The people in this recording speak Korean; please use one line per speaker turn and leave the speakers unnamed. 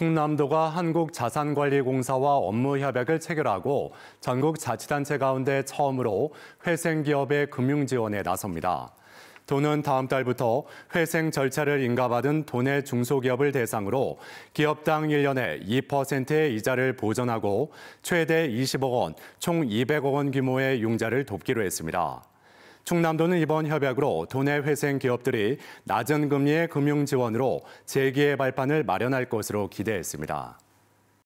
충남도가 한국자산관리공사와 업무 협약을 체결하고 전국 자치단체 가운데 처음으로 회생기업의 금융지원에 나섭니다. 도는 다음 달부터 회생 절차를 인가받은 도내 중소기업을 대상으로 기업당 1년에 2%의 이자를 보전하고 최대 20억 원, 총 200억 원 규모의 융자를 돕기로 했습니다. 충남도는 이번 협약으로 도내 회생 기업들이 낮은 금리의 금융 지원으로 재기의 발판을 마련할 것으로 기대했습니다.